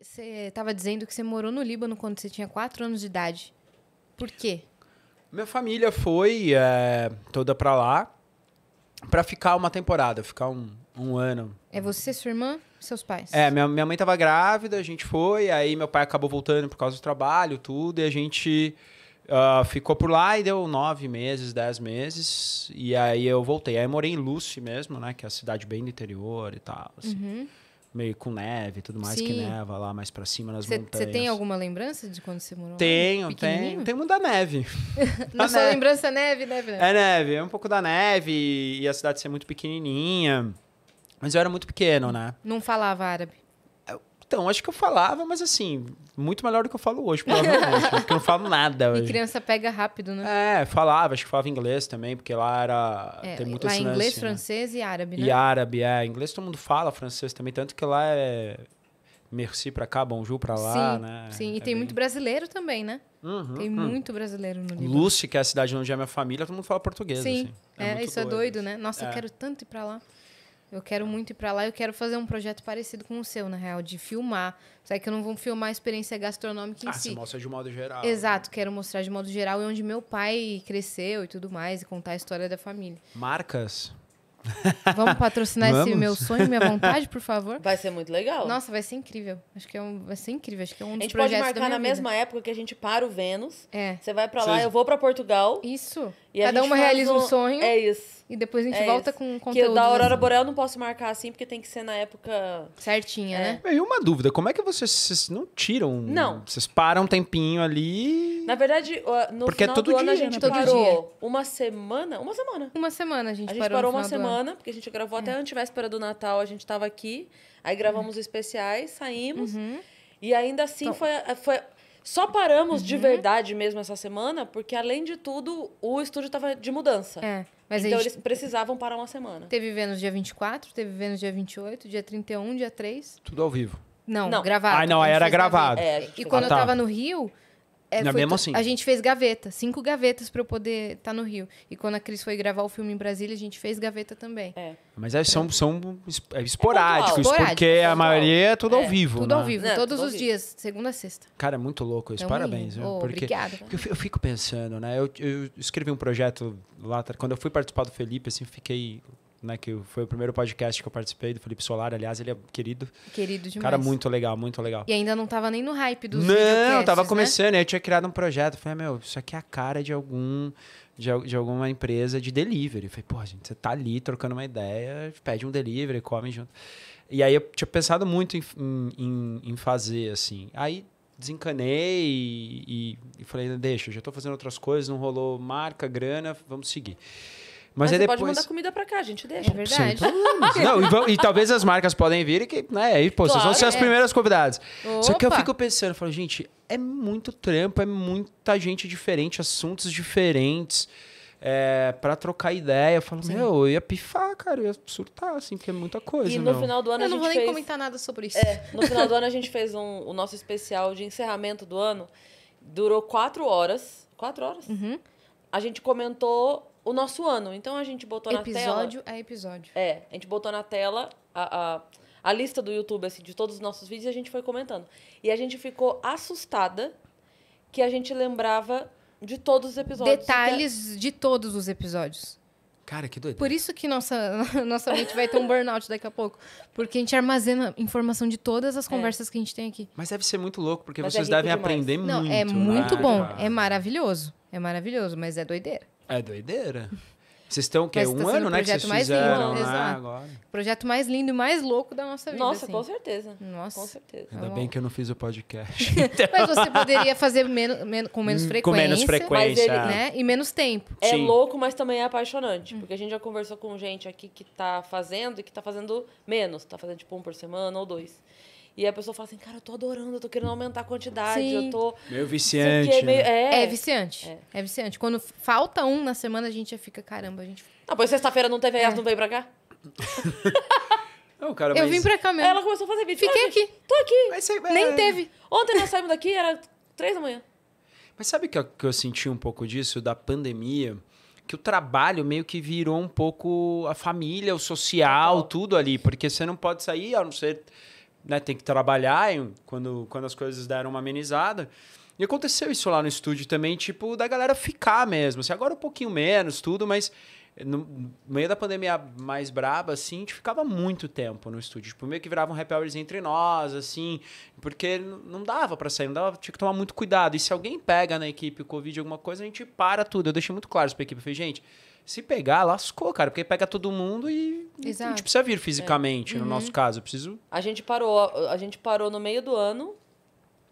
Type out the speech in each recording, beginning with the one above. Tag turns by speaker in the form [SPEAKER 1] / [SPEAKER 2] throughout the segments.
[SPEAKER 1] Você estava dizendo que você morou no Líbano quando você tinha 4 anos de idade. Por quê?
[SPEAKER 2] Minha família foi é, toda para lá para ficar uma temporada, ficar um, um ano.
[SPEAKER 1] É você, sua irmã, seus pais?
[SPEAKER 2] É, minha, minha mãe tava grávida, a gente foi, aí meu pai acabou voltando por causa do trabalho, tudo, e a gente uh, ficou por lá e deu nove meses, dez meses, e aí eu voltei. Aí eu morei em Luce mesmo, né, que é a cidade bem do interior e tal, assim. Uhum meio com neve e tudo mais, Sim. que neva lá mais para cima nas cê, montanhas. Você tem
[SPEAKER 1] alguma lembrança de quando você morou Tenho, lá? Tenho,
[SPEAKER 2] tenho. da neve.
[SPEAKER 1] Nossa neve. lembrança né, é neve, neve, neve. É
[SPEAKER 2] neve, é um pouco da neve e a cidade ser muito pequenininha. Mas eu era muito pequeno, né?
[SPEAKER 1] Não falava árabe. Então, acho que eu
[SPEAKER 2] falava, mas assim, muito melhor do que eu falo hoje, provavelmente. porque eu não falo nada hoje. E criança pega rápido, né? É, falava, acho que falava inglês também, porque lá era. É, tem muita lá silêncio, inglês, né? francês e árabe, né? E árabe, é. Inglês todo mundo fala, francês também, tanto que lá é. Merci pra cá, bonjour pra lá, sim, né? Sim, e é tem bem... muito
[SPEAKER 1] brasileiro também, né? Uhum, tem hum. muito brasileiro no Líbano.
[SPEAKER 2] Luce, que é a cidade onde é minha família, todo mundo fala português. Sim, assim. é, é isso doido. é doido, né? Nossa, é. eu quero
[SPEAKER 1] tanto ir pra lá. Eu quero muito ir para lá. Eu quero fazer um projeto parecido com o seu, na real, de filmar. Só que eu não vou filmar a experiência gastronômica em ah, si. Você mostra de modo geral. Exato, quero mostrar de modo geral e onde meu pai cresceu e tudo mais, e contar a história da família.
[SPEAKER 2] Marcas?
[SPEAKER 1] Vamos patrocinar Vamos? esse meu sonho, minha vontade, por favor? Vai ser muito legal. Nossa, vai ser incrível. Acho que é um, vai ser incrível. Acho que é um dos A gente pode marcar na vida. mesma
[SPEAKER 3] época que a gente para o Vênus. É. Você vai para lá, eu vou para Portugal. Isso. E Cada uma realiza um... um
[SPEAKER 1] sonho. É isso. E depois a gente é volta isso. com conteúdo. Que da
[SPEAKER 3] Aurora Boreal eu não posso marcar assim, porque tem que ser na época... Certinha, é. né?
[SPEAKER 1] E uma
[SPEAKER 2] dúvida, como é que vocês, vocês não tiram... Não. Vocês param um tempinho ali...
[SPEAKER 3] Na verdade, no porque é final é todo do dia, ano a gente né? parou dia. uma semana... Uma semana. Uma semana a gente parou A gente parou, parou uma semana, porque a gente gravou é. até a antivéspera do Natal, a gente tava aqui. Aí gravamos uhum. especiais, saímos. Uhum. E ainda assim então... foi, foi só paramos uhum. de verdade mesmo essa semana, porque
[SPEAKER 1] além de tudo, o estúdio estava de mudança. É. Mas então gente... eles precisavam parar uma semana. Teve Vênus dia 24, teve Vênus dia 28, dia 31, dia 3.
[SPEAKER 2] Tudo ao vivo. Não, não. gravado. Ah, não, era é gravado. É, e quando ah, tá. eu tava no
[SPEAKER 1] Rio, é, não, mesmo assim. A gente fez gaveta, cinco gavetas para eu poder estar tá no Rio. E quando a Cris foi gravar o filme em Brasília, a gente fez gaveta também. É.
[SPEAKER 2] Mas é, são, são esporádicos, é, é porque a é maioria é tudo ao é, vivo. Tudo né? ao vivo,
[SPEAKER 1] não, todos os vivo. dias, segunda a sexta.
[SPEAKER 2] Cara, é muito louco isso. Então, Parabéns. Oh, porque, obrigada. Porque eu fico pensando, né? Eu, eu escrevi um projeto lá, quando eu fui participar do Felipe, assim, fiquei né? Que foi o primeiro podcast que eu participei do Felipe Solar, aliás, ele é querido. Querido demais. Cara, muito legal, muito legal. E
[SPEAKER 1] ainda não tava nem no hype dos Não, tava né? começando,
[SPEAKER 2] né? eu tinha criado um projeto. Falei, ah, meu, isso aqui é a cara de algum. De, de alguma empresa de delivery. Eu falei, pô, gente, você tá ali trocando uma ideia, pede um delivery, come junto. E aí eu tinha pensado muito em, em, em fazer, assim. Aí desencanei e, e, e, falei, deixa, já estou fazendo outras coisas, não rolou marca, grana, vamos seguir. Mas, Mas aí depois... pode mandar
[SPEAKER 3] comida pra cá, a gente deixa. É verdade. Não, e, vão, e, talvez as
[SPEAKER 2] marcas podem vir e que, né? E, pô, claro, vocês vão ser é. as primeiras convidadas. Opa. Só que eu fico pensando, eu falo, gente, é muito trampo, é muita gente diferente, assuntos diferentes. É, para trocar ideia, eu falo, Sim. meu, eu ia pifar, cara, eu ia surtar, assim, porque é muita coisa. E no meu. final
[SPEAKER 3] do ano eu a gente. Eu não vou fez... nem comentar nada sobre isso. É, no final do ano a gente fez um, o nosso especial de encerramento do ano. Durou quatro horas. Quatro horas? Uhum. A gente comentou o nosso ano. Então a gente botou episódio na tela. Episódio
[SPEAKER 1] é episódio.
[SPEAKER 3] É, a gente botou na tela a, a, a lista do YouTube, assim, de todos os nossos vídeos e a gente foi comentando. E a gente ficou assustada que a gente lembrava de todos os
[SPEAKER 1] episódios. Detalhes de todos os episódios. Cara, que doido. Por isso que nossa, nossa mente vai ter um burnout daqui a pouco. Porque a gente armazena informação de todas as é. conversas é. que a gente tem
[SPEAKER 2] aqui. Mas deve ser muito louco, porque mas é vocês é devem demais. aprender Não, muito. É muito né? bom,
[SPEAKER 1] é maravilhoso. É maravilhoso, mas é doideira.
[SPEAKER 2] É doideira. Vocês estão, que é um tá ano, né, que vocês fizeram, lindo, né, agora.
[SPEAKER 1] Projeto mais lindo e mais louco da nossa vida. Nossa, assim. com certeza. Nossa. Com certeza.
[SPEAKER 2] Ainda bem que eu não fiz o podcast.
[SPEAKER 3] então. Mas você poderia
[SPEAKER 1] fazer menos, menos, hum, com menos frequência. Com menos frequência. Ele, né, e menos tempo.
[SPEAKER 2] É Sim.
[SPEAKER 3] louco, mas também é apaixonante. Hum. Porque a gente já conversou com gente aqui que está fazendo e que está fazendo menos. está fazendo tipo um por semana ou dois. E a pessoa fala assim, cara, eu tô adorando, eu tô querendo aumentar a quantidade, Sim. eu tô.
[SPEAKER 2] Meio viciante. É, meio... Né?
[SPEAKER 1] É. é, viciante. É. é. viciante. Quando falta um na semana, a gente já fica, caramba, a gente. Ah,
[SPEAKER 3] pois sexta-feira não teve é. essa, não veio pra cá?
[SPEAKER 2] não, cara, mas... Eu vim pra cá mesmo.
[SPEAKER 3] Ela começou
[SPEAKER 1] a fazer vídeo. Fiquei aqui. Tô aqui. Você...
[SPEAKER 3] Nem teve. Ontem nós saímos daqui, era três da manhã.
[SPEAKER 2] Mas sabe que eu, que eu senti um pouco disso da pandemia? que o trabalho meio que virou um pouco a família, o social, tudo ali, porque você não pode sair, a não ser né, tem que trabalhar quando, quando as coisas deram uma amenizada. E aconteceu isso lá no estúdio também, tipo, da galera ficar mesmo. Assim, agora um pouquinho menos, tudo, mas no meio da pandemia mais braba, assim, a gente ficava muito tempo no estúdio. Tipo, meio que virava um happy hours entre nós, assim, porque não dava para sair, não dava, tinha que tomar muito cuidado. E se alguém pega na equipe o Covid, alguma coisa, a gente para tudo. Eu deixei muito claro isso pra equipe. Eu falei, gente, se pegar, lascou, cara, porque pega todo mundo e
[SPEAKER 3] Exato. a gente precisa vir fisicamente, é. no uhum. nosso caso. Eu preciso. A gente parou, a gente parou no meio do ano.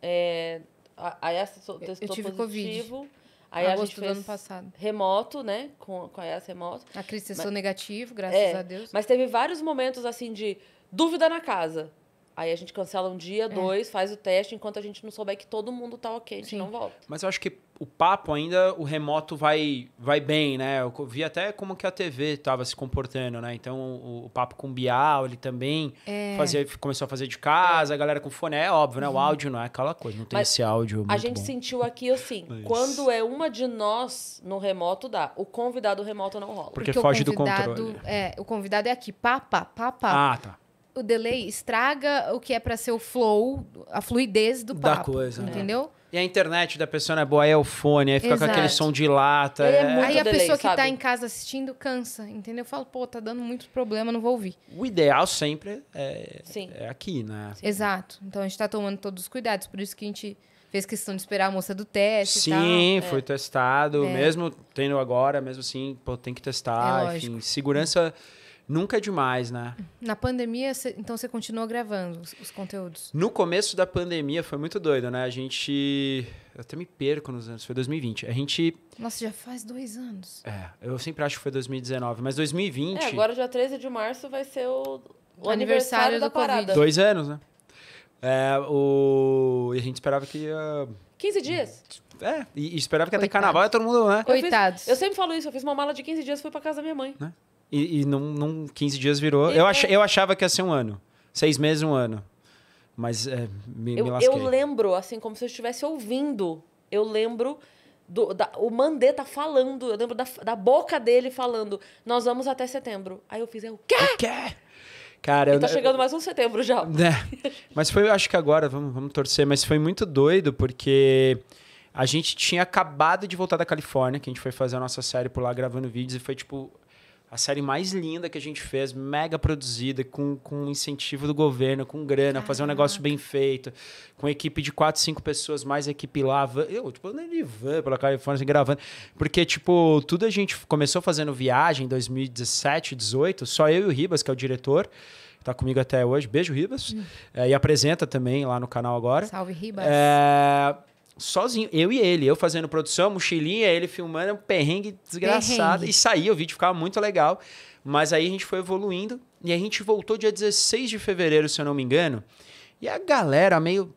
[SPEAKER 3] É, aí essa testou eu tive positivo. COVID. Aí Agosto a gente fez do ano passado. remoto, né? Com, com a IAS remoto. A Cris testou negativo, graças é, a Deus. Mas teve vários momentos assim de dúvida na casa. Aí a gente cancela um dia, é. dois, faz o teste, enquanto a gente não souber que todo mundo tá ok, a gente Sim. não volta.
[SPEAKER 2] Mas eu acho que o papo ainda, o remoto vai, vai bem, né? Eu vi até como que a TV estava se comportando, né? Então, o, o papo com o Bial, ele também é. fazia, começou a fazer de casa, a galera com fone, é óbvio, né? Uhum. O áudio não é aquela coisa, não tem Mas esse áudio A gente bom.
[SPEAKER 3] sentiu aqui, assim, Mas... É quando é uma de nós
[SPEAKER 1] no remoto, dá. O convidado remoto não rola. Porque, Porque foge do controle. É, o convidado é aqui, papa, papa. Ah, tá o delay estraga o que é para ser o flow, a fluidez do papo. Da coisa. É. Entendeu?
[SPEAKER 2] É. E a internet da pessoa não é boa, aí é o fone, aí fica Exato. com aquele som de lata. É, é... Muito aí a delay, pessoa que sabe? tá
[SPEAKER 1] em casa assistindo cansa, entendeu? Eu falo, pô, tá dando muito problema, não vou ouvir. O ideal
[SPEAKER 2] sempre é, é aqui, né? Sim.
[SPEAKER 1] Exato. Então a gente tá tomando todos os cuidados, por isso que a gente fez questão de esperar a moça do teste. Sim, foi é.
[SPEAKER 2] testado. É. Mesmo tendo agora, mesmo assim, pô, tem que testar. É enfim, segurança. Nunca é demais, né?
[SPEAKER 1] Na pandemia, cê, então você continuou gravando os, os, conteúdos?
[SPEAKER 2] No começo da pandemia foi muito doido, né? A gente. Eu até me perco nos anos, foi 2020. A gente.
[SPEAKER 3] Nossa, já faz dois anos.
[SPEAKER 2] É, eu sempre acho que foi 2019, mas 2020. É, agora
[SPEAKER 3] dia 13 de março vai ser o, o aniversário, aniversário da parada.
[SPEAKER 2] COVID. Dois anos, né? É, o... E a gente esperava que. ia.
[SPEAKER 3] 15 dias?
[SPEAKER 2] É, e, e esperava que Coitados. até carnaval e todo mundo, né?
[SPEAKER 3] Coitados. Eu, fiz, eu, sempre falo isso, eu fiz uma mala de 15 dias e fui pra casa da minha mãe. Né?
[SPEAKER 2] E, e num, num 15 dias virou. Eu, ach, eu achava que ia ser um ano. Seis meses, um ano. Mas é, me, eu, me lasquei. Eu
[SPEAKER 3] lembro, assim, como se eu estivesse ouvindo. Eu lembro do, da, o Mandetta tá falando, eu lembro da, da boca dele falando, nós vamos até setembro. Aí eu fiz, eu, o quê? O quê?
[SPEAKER 2] Cara, e tá chegando
[SPEAKER 3] mais um setembro já. Né?
[SPEAKER 2] Mas foi, acho que agora, vamos, vamos torcer, mas foi muito doido, porque a gente tinha acabado de voltar da Califórnia, que a gente foi fazer a nossa série por lá gravando vídeos, e foi tipo a série mais linda que a gente fez, mega produzida, com, com incentivo do governo, com grana, Caraca. fazer um negócio bem feito, com equipe de quatro, cinco pessoas, mais equipe lá. Eu, tipo, andando de van pela Califórnia, assim, gravando. Porque, tipo, tudo a gente começou fazendo viagem em 2017, 2018, só eu e o Ribas, que é o diretor tá comigo até hoje. Beijo, Ribas. Hum. É, e apresenta também lá no canal agora.
[SPEAKER 1] Salve, Ribas.
[SPEAKER 2] É, sozinho, eu e ele, eu fazendo produção, mochilinha, ele filmando, é um perrengue desgraçado. Perrengue. E saía, o vídeo ficava muito legal. Mas aí a gente foi evoluindo e a gente voltou dia 16 de fevereiro, se eu não me engano. E a galera meio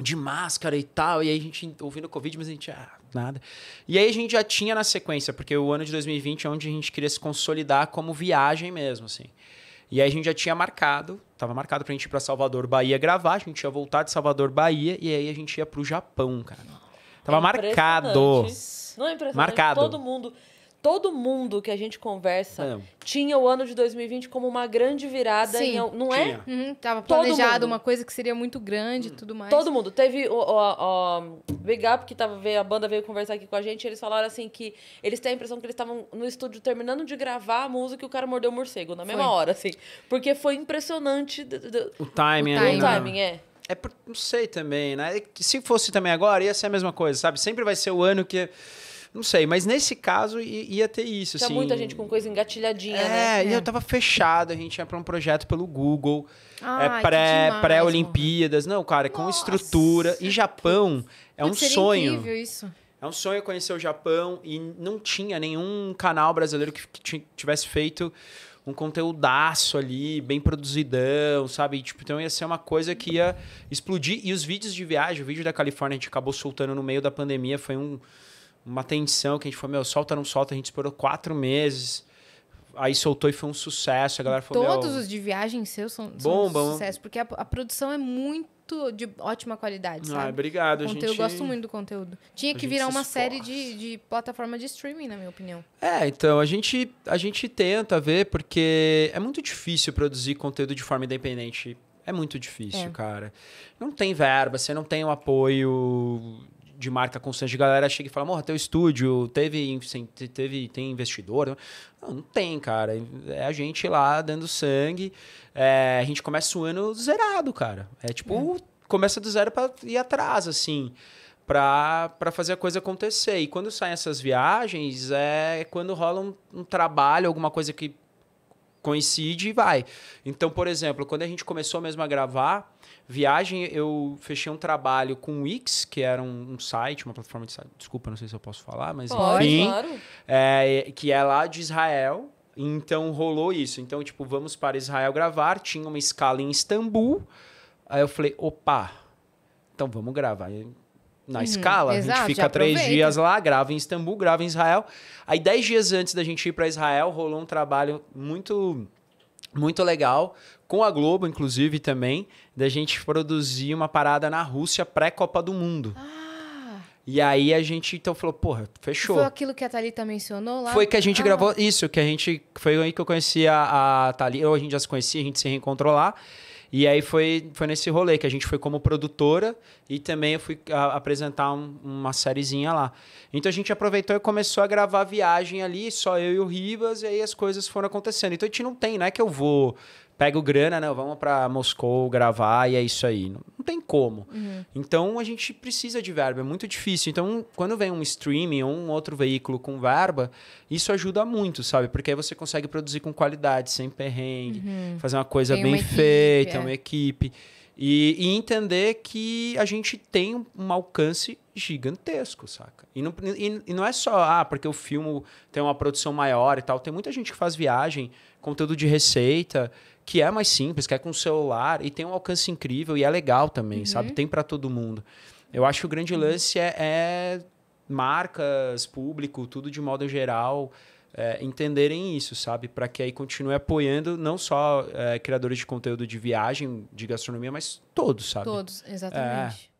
[SPEAKER 2] de máscara e tal, e aí a gente ouvindo Covid, mas a gente, ah, nada. E aí a gente já tinha na sequência, porque o ano de 2020 é onde a gente queria se consolidar como viagem mesmo, assim. E aí a gente já tinha marcado, tava marcado pra gente ir pra Salvador, Bahia gravar, a gente ia voltar de Salvador, Bahia, e aí a gente ia pro Japão, cara. Tava é marcado. Não
[SPEAKER 3] é impressionante? Marcado. Todo mundo todo mundo que a gente conversa é. tinha o ano de 2020 como uma grande virada. Sim, em, não é? tinha.
[SPEAKER 1] é? Uhum, tava planejado uma coisa que seria muito grande e tudo mais. Todo
[SPEAKER 3] mundo. Teve o, o, o Big Up, que tava, veio, a banda veio conversar aqui com a gente, eles falaram assim que eles têm a impressão que eles estavam no estúdio terminando de gravar a música e o cara mordeu o morcego na mesma foi. hora, assim. Porque foi impressionante.
[SPEAKER 2] O timing, o O né? é. timing, é. É por, não sei também, né? Se fosse também agora, ia ser a mesma coisa, sabe? Sempre vai ser o ano que não sei, mas nesse caso ia ter isso. Tinha assim. muita gente
[SPEAKER 3] com coisa engatilhadinha, é, né? E é. eu tava
[SPEAKER 2] fechado, a gente ia para um projeto pelo Google, ah, é, pré, pré-Olimpíadas. Não, cara, Nossa. com estrutura. E Japão é um sonho. Incrível isso. É um sonho conhecer o Japão e não tinha nenhum canal brasileiro que, tivesse feito um conteúdaço ali, bem produzidão, sabe? tipo, então ia ser uma coisa que ia explodir. E os vídeos de viagem, o vídeo da Califórnia a gente acabou soltando no meio da pandemia, foi um uma tensão que a gente falou, meu, solta, não solta. A gente esperou quatro meses. Aí soltou e foi um sucesso. A galera falou, Todos meu, os
[SPEAKER 1] de viagem seus são, são sucesso, porque a, a, produção é muito de ótima qualidade, ah, sabe? Ah, obrigado, o conteúdo, gente... Eu gosto muito do conteúdo. Tinha que virar uma série de, de plataforma de streaming, na minha opinião.
[SPEAKER 2] É, então, a gente, a gente tenta ver, porque é muito difícil produzir conteúdo de forma independente. É muito difícil, é. cara. Não tem verba, você não tem o apoio de marca constante, a galera chega e fala, morra, teu estúdio, teve, teve tem investidor? Não, não tem, cara. É a gente lá dando sangue. É, a gente começa o ano zerado, cara. É tipo, é. começa do zero para ir atrás, assim para fazer a coisa acontecer. E quando saem essas viagens, é quando rola um, um trabalho, alguma coisa que coincide e vai. Então, por exemplo, quando a gente começou mesmo a gravar, viagem, eu fechei um trabalho com o Wix, que era um, um site, uma plataforma de site, desculpa, não sei se eu posso falar, mas Pode, enfim, claro. é, que é lá de Israel. Então rolou isso. Então, tipo, vamos para Israel gravar, tinha uma escala em Istambul. Aí eu falei, opa, então vamos gravar na uhum, escala. Exato, a gente fica três dias lá, grava em Istambul, grava em Israel. Aí, dez dias antes da gente ir para Israel, rolou um trabalho muito, muito legal, com a Globo, inclusive, também, da gente produzir uma parada na Rússia pré-Copa do Mundo. Ah. E aí a gente então falou, porra, fechou. Foi
[SPEAKER 1] aquilo que a Thalita mencionou lá? Foi que a gente ah. gravou
[SPEAKER 2] isso, que a gente. Foi aí que eu conheci a, a Thalita, ou a gente já se conhecia, a gente se reencontrou lá. E aí foi, foi nesse rolê que a gente foi como produtora e também eu fui a, ah, apresentar um, uma sériezinha lá. Então a gente aproveitou e começou a gravar a viagem ali, só eu e o Rivas, e aí as coisas foram acontecendo. Então a gente não tem, né que eu vou Pega o grana, né? Vamos para Moscou gravar e é isso aí. Não, não tem como. Uhum. Então a gente precisa de verba, é muito difícil. Então, quando vem um streaming ou um outro veículo com verba, isso ajuda muito, sabe? Porque aí você consegue produzir com qualidade, sem perrengue, uhum. fazer uma coisa tem bem uma feita, equipe, é. uma equipe. E, e, entender que a gente tem um alcance gigantesco, saca? E não, e, e não é só, ah, porque o filme tem uma produção maior e tal. Tem muita gente que faz viagem conteúdo de receita, que é mais simples, que é com celular e tem um alcance incrível e é legal também, uhum. sabe? Tem para todo mundo. Eu acho que o grande uhum. lance é, é marcas, público, tudo de modo geral. É, entenderem isso, sabe? Para que aí continue apoiando não só é, criadores de conteúdo de viagem, de gastronomia, mas todos, sabe? Todos, exatamente. É.